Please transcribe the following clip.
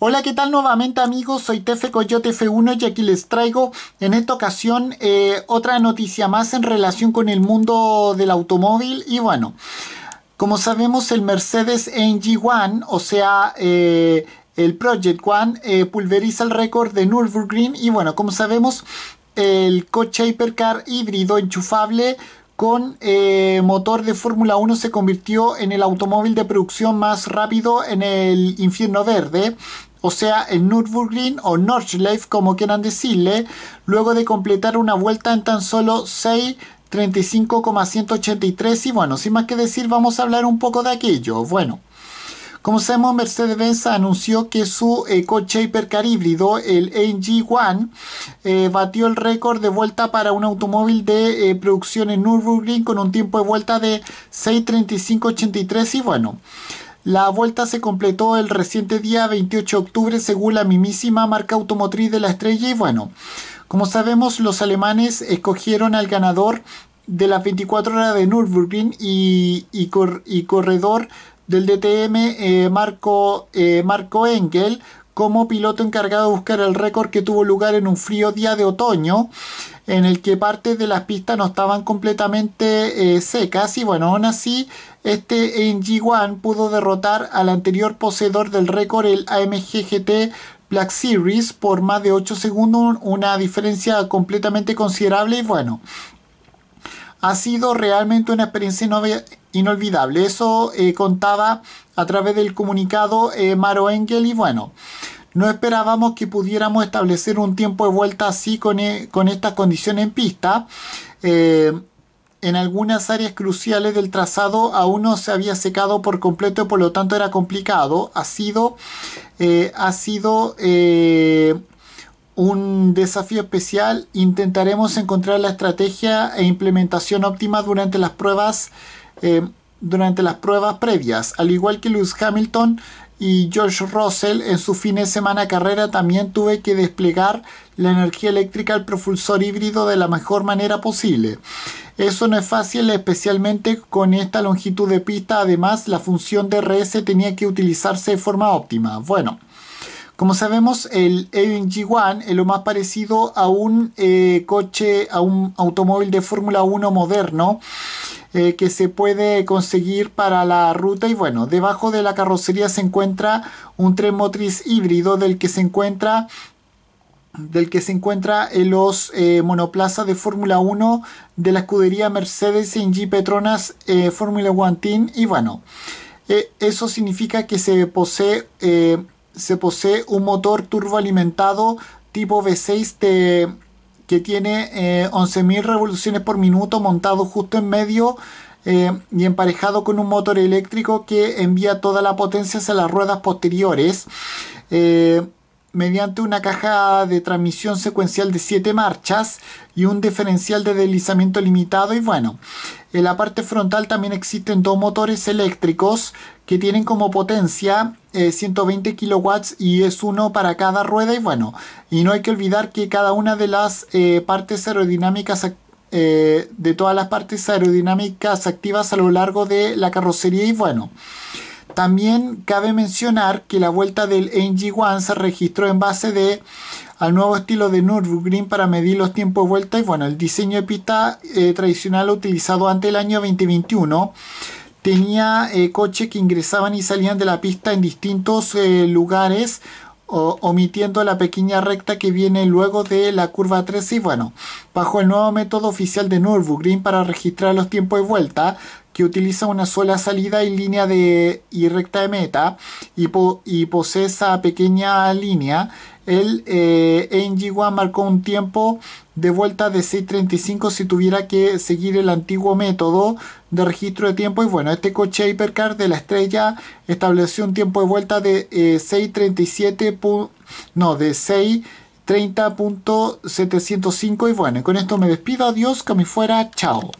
Hola, ¿qué tal nuevamente amigos? Soy Tefe Coyote F1 y aquí les traigo en esta ocasión eh, otra noticia más en relación con el mundo del automóvil y bueno, como sabemos el Mercedes ng One, o sea... Eh, el Project One eh, pulveriza el récord de Nürburgring y bueno, como sabemos, el coche hipercar híbrido enchufable con eh, motor de Fórmula 1 se convirtió en el automóvil de producción más rápido en el infierno verde, o sea, el Nürburgring o Nordschleife, como quieran decirle, luego de completar una vuelta en tan solo 6.35,183 y bueno, sin más que decir, vamos a hablar un poco de aquello. Bueno, como sabemos, Mercedes-Benz anunció que su eh, coche hipercar híbrido, el AMG-1, eh, batió el récord de vuelta para un automóvil de eh, producción en Nürburgring con un tiempo de vuelta de 6.35.83 y bueno... La vuelta se completó el reciente día 28 de octubre según la mismísima marca automotriz de la estrella y bueno, como sabemos los alemanes escogieron al ganador de las 24 horas de Nürburgring y corredor del DTM eh, Marco, eh, Marco Engel como piloto encargado de buscar el récord que tuvo lugar en un frío día de otoño en el que partes de las pistas no estaban completamente eh, secas y bueno, aún así este NG1 pudo derrotar al anterior poseedor del récord el AMG GT Black Series por más de 8 segundos, una diferencia completamente considerable y bueno, ha sido realmente una experiencia inolvidable. Eso eh, contaba a través del comunicado eh, Maro Engel y bueno, no esperábamos que pudiéramos establecer un tiempo de vuelta así con, e, con estas condiciones en pista. Eh, en algunas áreas cruciales del trazado aún no se había secado por completo por lo tanto era complicado. Ha sido, ha sido un desafío especial. Intentaremos encontrar la estrategia e implementación óptima durante las pruebas eh, durante las pruebas previas, al igual que Lewis Hamilton y George Russell en su fin de semana carrera también tuve que desplegar la energía eléctrica al propulsor híbrido de la mejor manera posible. Eso no es fácil, especialmente con esta longitud de pista. Además, la función de RS tenía que utilizarse de forma óptima. Bueno, como sabemos, el AMG-1 es lo más parecido a un eh, coche, a un automóvil de Fórmula 1 moderno. Eh, que se puede conseguir para la ruta y bueno, debajo de la carrocería se encuentra un tren motriz híbrido del que se encuentra del que se encuentra en los eh, monoplazas de Fórmula 1 de la escudería Mercedes en G Petronas eh, Fórmula 1 Team y bueno eso significa que se posee se posee un motor turboalimentado tipo V6 de que tiene 11.000 eh, revoluciones por minuto montado justo en medio eh, y emparejado con un motor eléctrico que envía toda la potencia hacia las ruedas posteriores. Eh, mediante una caja de transmisión secuencial de 7 marchas y un diferencial de deslizamiento limitado y bueno, en la parte frontal también existen dos motores eléctricos que tienen como potencia 120 eh, kW y es uno para cada rueda y bueno, y no hay que olvidar que cada una de las eh, partes aerodinámicas eh, de todas las partes aerodinámicas activas a lo largo de la carrocería y bueno. También cabe mencionar que la vuelta del NG1 se registró en base al nuevo estilo de Green para medir los tiempos de vuelta y bueno, el diseño de pista eh, tradicional utilizado antes del año 2021 tenía eh, coches que ingresaban y salían de la pista en distintos eh, lugares omitiendo la pequeña recta que viene luego de la curva 3 y bueno, bajo el nuevo método oficial de Green para registrar los tiempos de vuelta que utiliza una sola salida y línea de y recta de meta y, y posee esa pequeña línea, el eh, ng marcó un tiempo de vuelta de 6.35 si tuviera que seguir el antiguo método de registro de tiempo. Y bueno, este coche Hypercar de la estrella estableció un tiempo de vuelta de 6.37, eh, no, de 6.30.705. Y bueno, con esto me despido. Adiós, que me fuera. Chao.